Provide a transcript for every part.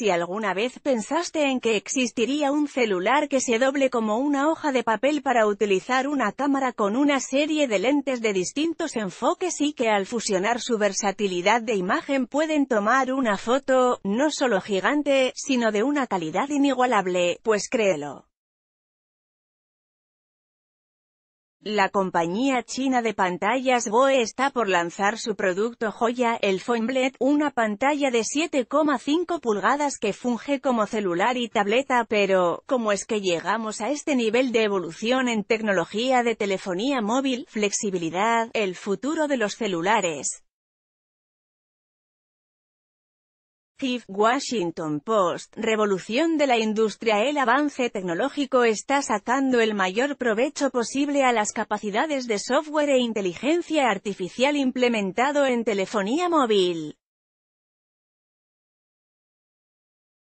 Si alguna vez pensaste en que existiría un celular que se doble como una hoja de papel para utilizar una cámara con una serie de lentes de distintos enfoques y que al fusionar su versatilidad de imagen pueden tomar una foto, no solo gigante, sino de una calidad inigualable, pues créelo. La compañía china de pantallas BOE está por lanzar su producto joya, el Foinblet, una pantalla de 7,5 pulgadas que funge como celular y tableta pero, ¿cómo es que llegamos a este nivel de evolución en tecnología de telefonía móvil, flexibilidad, el futuro de los celulares? Washington Post, revolución de la industria El avance tecnológico está sacando el mayor provecho posible a las capacidades de software e inteligencia artificial implementado en telefonía móvil.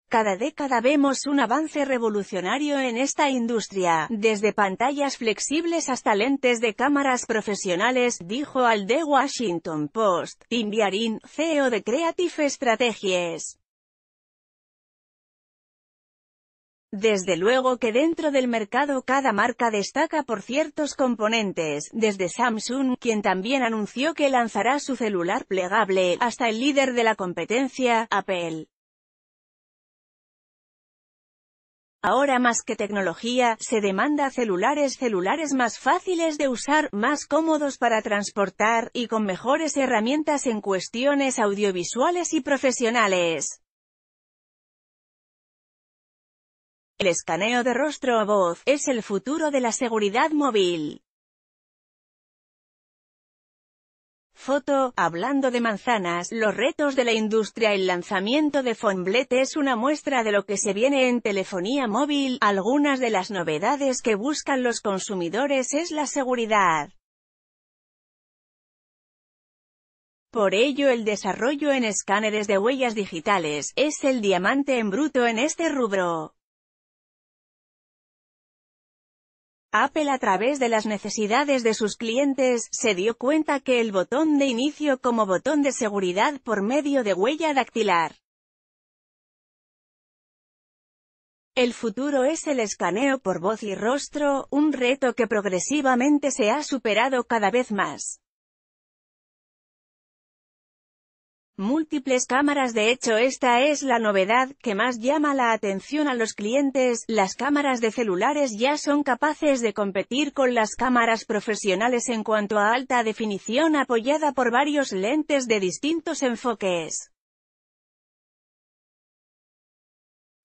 Cada década vemos un avance revolucionario en esta industria, desde pantallas flexibles hasta lentes de cámaras profesionales, dijo al The Washington Post, Tim CEO de Creative Strategies. Desde luego que dentro del mercado cada marca destaca por ciertos componentes, desde Samsung, quien también anunció que lanzará su celular plegable, hasta el líder de la competencia, Apple. Ahora más que tecnología, se demanda celulares celulares más fáciles de usar, más cómodos para transportar, y con mejores herramientas en cuestiones audiovisuales y profesionales. El escaneo de rostro a voz, es el futuro de la seguridad móvil. Foto, hablando de manzanas, los retos de la industria El lanzamiento de Fonblet es una muestra de lo que se viene en telefonía móvil, algunas de las novedades que buscan los consumidores es la seguridad. Por ello el desarrollo en escáneres de huellas digitales, es el diamante en bruto en este rubro. Apple a través de las necesidades de sus clientes, se dio cuenta que el botón de inicio como botón de seguridad por medio de huella dactilar. El futuro es el escaneo por voz y rostro, un reto que progresivamente se ha superado cada vez más. múltiples cámaras. De hecho esta es la novedad que más llama la atención a los clientes, las cámaras de celulares ya son capaces de competir con las cámaras profesionales en cuanto a alta definición apoyada por varios lentes de distintos enfoques.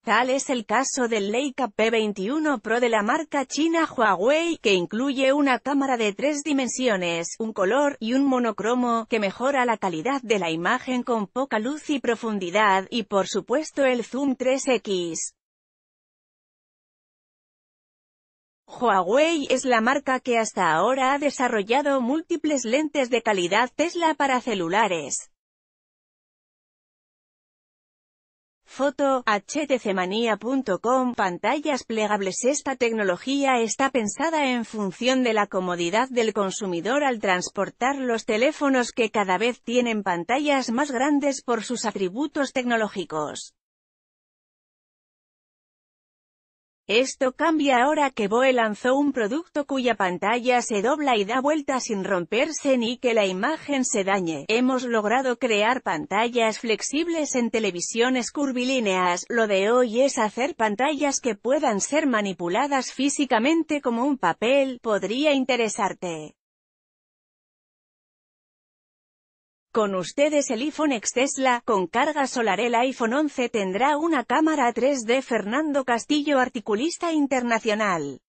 Tal es el caso del Leica P21 Pro de la marca china Huawei, que incluye una cámara de tres dimensiones, un color y un monocromo, que mejora la calidad de la imagen con poca luz y profundidad, y por supuesto el zoom 3X. Huawei es la marca que hasta ahora ha desarrollado múltiples lentes de calidad Tesla para celulares. Foto, htcmania.com Pantallas plegables Esta tecnología está pensada en función de la comodidad del consumidor al transportar los teléfonos que cada vez tienen pantallas más grandes por sus atributos tecnológicos. Esto cambia ahora que Boe lanzó un producto cuya pantalla se dobla y da vuelta sin romperse ni que la imagen se dañe. Hemos logrado crear pantallas flexibles en televisiones curvilíneas, lo de hoy es hacer pantallas que puedan ser manipuladas físicamente como un papel, podría interesarte. Con ustedes el iPhone X Tesla, con carga solar el iPhone 11 tendrá una cámara 3D Fernando Castillo articulista internacional.